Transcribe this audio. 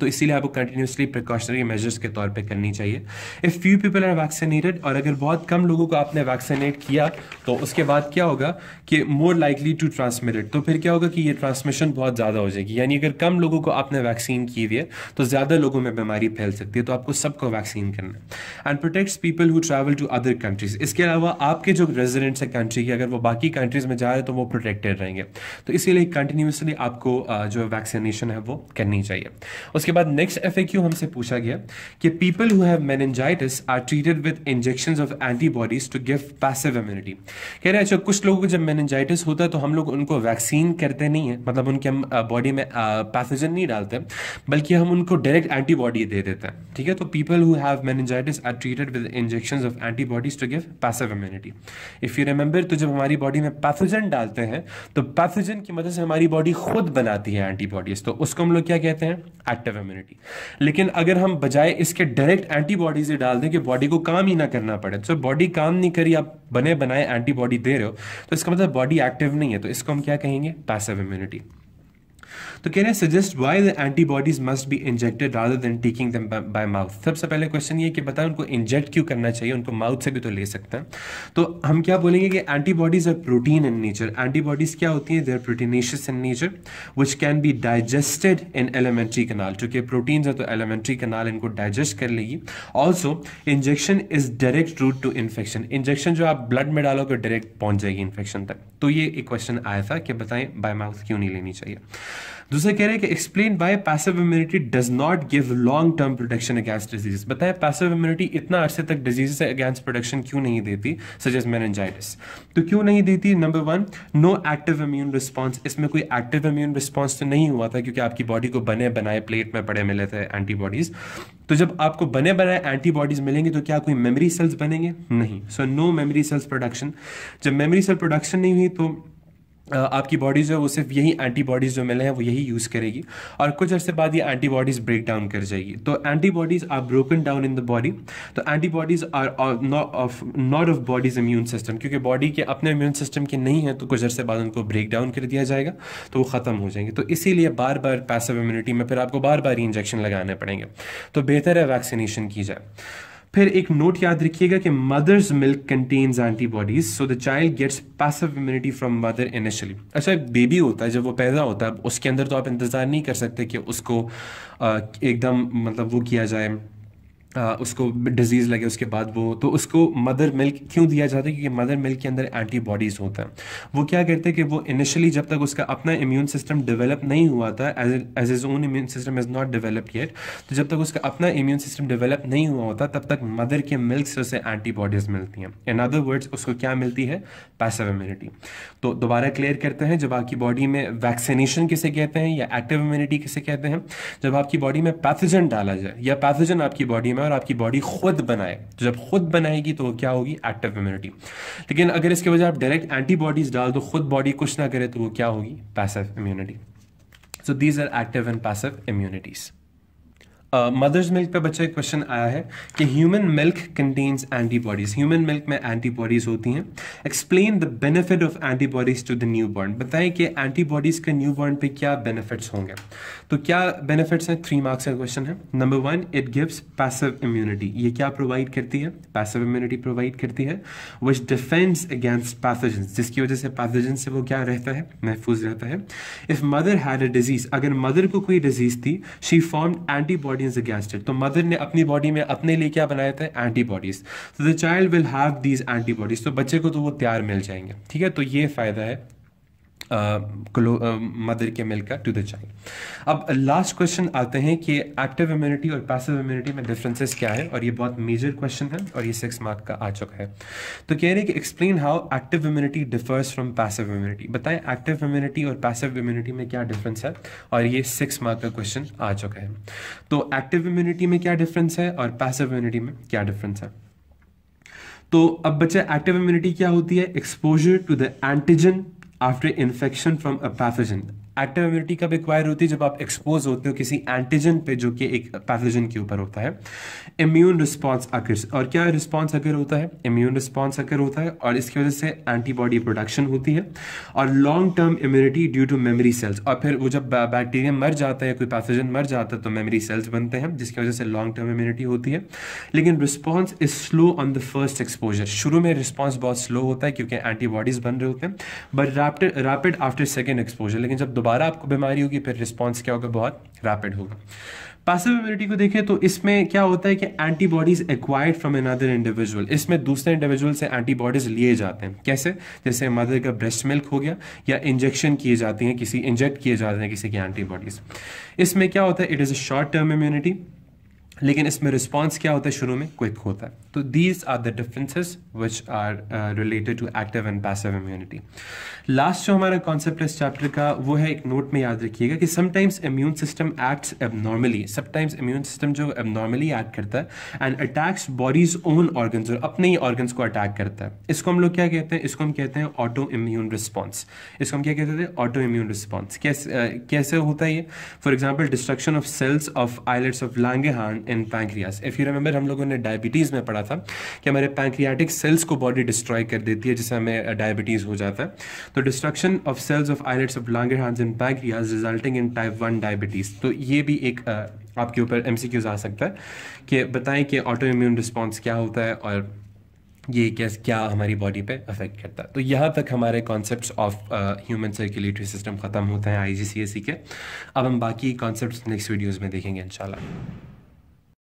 तो इसीलिए आपको कंटिन्यूसली प्रिकॉशनरी मेजर्स के तौर पर करनी चाहिए if few people are vaccinated और अगर बहुत कम लोगों को आपने वैक्सीनेट किया तो उसके बाद क्या होगा कि मोर लाइकली टू ट्रांसमिटेड तो फिर क्या होगा कि ये ट्रांसमिशन बहुत ज़्यादा हो जाएगी यानी अगर कम लोगों को आपने वैक्सीन की हुई है तो ज़्यादा लोगों में बीमारी फैल सकती है तो आपको सबको वैक्सीन करना है and protects people who travel to other countries इसके अलावा आपके जो रेजिडेंट्स है कंट्री की अगर वो बाकी कंट्रीज में जा रहे हैं तो वो प्रोटेक्टेड रहेंगे तो इसीलिए कंटिन्यूसली आपको जो वैक्सीनेशन है वो करनी चाहिए उसके उसके बाद नेक्स्ट एफ हमसे पूछा गया कि people who have meningitis are treated with injection of antibodies to give passive immunity कह रहे हैं अच्छा कुछ लोगों को जब मेनेंजाइटिस होता है तो हम लोग उनको वैक्सीन करते नहीं है मतलब उनके हम बॉडी में पैथोजन नहीं डालते बल्कि हम उनको डायरेक्ट एंटीबॉडी दे देते हैं ठीक है तो people who have meningitis are treated with injection of antibodies to give passive immunity if you remember तो जब हमारी बॉडी में पैथोजन डालते हैं तो पैथोजन की मदद मतलब से हमारी बॉडी खुद बनाती है एंटीबॉडीज तो उसको हम लोग क्या कहते हैं एक्टिव इम्यूनिटी लेकिन अगर हम बजाय इसके डायरेक्ट एंटीबॉडीज डाल दें कि बॉडी को काम ही ना करना पड़े तो बॉडी काम नहीं करी आप बने बनाए एंटीबॉडी दे रहे हो तो इसका मतलब बॉडी एक्टिव नहीं है तो इसको हम क्या कहेंगे पैसिव इम्यूनिटी तो कह रहे हैं suggest why the antibodies must be injected rather than taking them by mouth सबसे पहले क्वेश्चन ये कि बताएं उनको इंजेक्ट क्यों करना चाहिए उनको माउथ से भी तो ले सकते हैं तो हम क्या बोलेंगे कि antibodies are protein in nature antibodies क्या होती हैं they are proteinaceous in nature which can be digested in alimentary canal चूंकि प्रोटीन्स है तो एलिमेंट्री कनाल इनको डाइजेस्ट कर लेगी also injection is direct route to infection injection जो आप ब्लड में डालोगे डायरेक्ट पहुंच जाएगी इन्फेक्शन तक तो ये एक क्वेश्चन आया था कि बताएं बाय माउथ क्यों नहीं लेनी चाहिए दूसरा कह रहे हैं कि explain by passive immunity does not give long term protection against disease बताएं पैसिव इम्यूनिटी इतना अरसे तक डिजीज से अगेंस्ट प्रोटेक्शन क्यों नहीं देती सच एज मैनजाइटिस तो क्यों नहीं देती number one no active immune response इसमें कोई एक्टिव इम्यून रिस्पॉन्स तो नहीं हुआ था क्योंकि आपकी बॉडी को बने बनाए प्लेट में पड़े मिले थे एंटीबॉडीज तो जब आपको बने बनाए एंटीबॉडीज मिलेंगे तो क्या कोई मेमरी सेल्स बनेंगे नहीं so no memory cells production जब मेमोरी सेल प्रोडक्शन नहीं हुई तो आपकी बॉडी जो है वो सिर्फ यही एंटीबॉडीज़ जो मिले हैं वो यही यूज़ करेगी और कुछ अर्से बाद ये एंटीबॉडीज़ ब्रेक डाउन कर जाएगी तो antibodies are broken down in the body तो antibodies are not of body's immune system क्योंकि बॉडी के अपने इम्यून सिस्टम के नहीं है तो कुछ अर्से बाद उनको ब्रेक डाउन कर दिया जाएगा तो वो ख़त्म हो जाएंगे तो इसीलिए बार बार पैसिव इम्यूनिटी में फिर आपको बार बार ही इंजेक्शन लगाने पड़ेंगे तो बेहतर है वैक्सीनेशन की जाए फिर एक नोट याद रखिएगा कि mother's milk contains antibodies so the child gets passive immunity from mother initially अच्छा बेबी होता है जब वो पैदा होता है उसके अंदर तो आप इंतज़ार नहीं कर सकते कि उसको एकदम मतलब वो किया जाए आ, उसको डिजीज़ लगे उसके बाद वो तो उसको मदर मिल्क क्यों दिया जाता है क्योंकि मदर मिल्क के अंदर एंटीबॉडीज़ होता है वो क्या करते हैं कि वो इनिशियली जब तक उसका अपना इम्यून सिस्टम डेवलप नहीं हुआ था as as is own immune system is not developed yet तो जब तक उसका अपना इम्यून सिस्टम डेवलप नहीं हुआ होता तब तक मदर के मिल्क से उसे एंटीबॉडीज़ मिलती हैं इन अदर वर्ड्स उसको क्या मिलती है पैसिव इम्यूनिटी तो दोबारा क्लियर करते हैं जब आपकी बॉडी में वैक्सीनेशन किसे कहते हैं या एक्टिव इम्यूनिटी किसे कहते हैं जब आपकी बॉडी में पैथोजन डाला जाए या पैथोजन आपकी बॉडी में बनाए और आपकी बॉडी खुद बनाए तो जब खुद बनाएगी तो क्या होगी एक्टिव इम्यूनिटी लेकिन अगर इसके बजाय आप डायरेक्ट एंटीबॉडीज डाल दो खुद बॉडी कुछ ना करे तो वो क्या होगी passive immunity so these are active and passive immunities mother's milk पे बच्चा एक क्वेश्चन आया है कि human milk contains antibodies human milk में एंटीबॉडीज होती हैं explain the benefit of antibodies to the newborn बताएं कि एंटीबॉडीज के न्यू बॉर्न पे क्या बेनिफिट्स होंगे तो क्या बेनिफिट्स हैं थ्री मार्क्स का क्वेश्चन है number one it gives passive immunity ये क्या प्रोवाइड करती है पैसिव इम्यूनिटी प्रोवाइड करती है विच डिफेंस अगेंस्ट पैथोजन जिसकी वजह से पैथोजन से वो क्या रहता है महफूज रहता है if mother had a disease अगर मदर को कोई डिजीज थी she form antibody antibodies against it तो मदर ने अपनी बॉडी में अपने लिए क्या बनाया था एंटीबॉडीज तो the child will have these antibodies तो बच्चे को तो वो तैयार मिल जाएंगे ठीक है तो ये फ़ायदा है मदर के मिल्क का टू द चाइल्ड अब लास्ट क्वेश्चन आते हैं कि एक्टिव इम्यूनिटी और पैसिव इम्यूनिटी में डिफरेंसेस क्या है और ये बहुत मेजर क्वेश्चन है और ये सिक्स मार्क का आ चुका है तो कह रहे कि explain how active immunity differs from passive immunity बताएं एक्टिव इम्यूनिटी और पैसिव इम्यूनिटी में क्या डिफरेंस है और ये सिक्स मार्क का क्वेश्चन आ चुका है तो एक्टिव इम्यूनिटी में क्या डिफरेंस है और पैसिव इम्यूनिटी में क्या डिफरेंस है तो अब बच्चा एक्टिव इम्यूनिटी क्या होती है exposure to the antigen after infection from a pathogen active immunity कब एक्वायर होती है जब आप एक्सपोज होते हो किसी एंटीजन पे जो कि एक पैथोजन के ऊपर होता है इम्यून रिस्पॉन्स अगर और क्या रिस्पॉन्स अगर होता है इम्यून रिस्पॉन्स अगर होता है और इसकी वजह से एंटीबॉडी प्रोडक्शन होती है और long term immunity due to memory cells और फिर वो जब बैक्टीरिया मर जाता है कोई पैथोजन मर जाता है तो मेमरी सेल्स बनते हैं जिसकी वजह से लॉन्ग टर्म इम्यूनिटी होती है लेकिन response is slow on the first exposure शुरू में रिस्पॉन्स बहुत स्लो होता है क्योंकि एंटीबॉडीज बन रहे होते हैं but rapid after second exposure लेकिन जब दोबारा आपको बीमारी होगी फिर रिस्पॉन्स क्या होगा बहुत रैपिड होगा पैसिव इम्यूनिटी को देखें तो इसमें क्या होता है कि antibodies acquired from another individual इसमें दूसरे इंडिविजुअल से एंटीबॉडीज लिए जाते हैं कैसे जैसे मदर का ब्रेस्ट मिल्क हो गया या इंजेक्शन किए जाते हैं किसी इंजेक्ट किए जाते हैं किसी की एंटीबॉडीज इसमें क्या होता है it is a short term immunity लेकिन इसमें रिस्पॉन्स क्या होता है शुरू में क्विक होता है तो these are the differences which are related to active and passive immunity last जो हमारा कॉन्सेप्ट है इस चैप्टर का वो है एक नोट में याद रखिएगा कि sometimes immune system acts abnormally sometimes immune system जो एबनॉर्मली एक्ट करता है and attacks body's own organ और अपने ही ऑर्गन्स को अटैक करता है इसको हम लोग क्या कहते हैं इसको हम कहते हैं ऑटो इम्यून रिस्पॉन्स इसको हम क्या कहते थे ऑटो इम्यून रिस्पॉन्स कैसे होता है ये for example destruction of cells of islets of hard in pancreas if you remember हम लोगों ने डायबिटीज़ में पढ़ा था कि हमारे पैंक्रियाटिक सेल्स को बॉडी डिस्ट्रॉय कर देती है जिससे हमें डायबिटीज़ uh, हो जाता है तो destruction of cells of islets of hard in pancreas resulting in type one diabetes तो ये भी एक uh, आपके ऊपर एम आ सकता है कि बताएं कि ऑटो इम्यून रिस्पॉन्स क्या होता है और ये कैस क्या हमारी बॉडी पे अफेक्ट करता है तो यहाँ तक हमारे concept of human circulatory system ख़त्म होते हैं आई e के अब हम बाकी कॉन्सेप्ट नेक्स्ट वीडियोज़ में देखेंगे इंशाल्लाह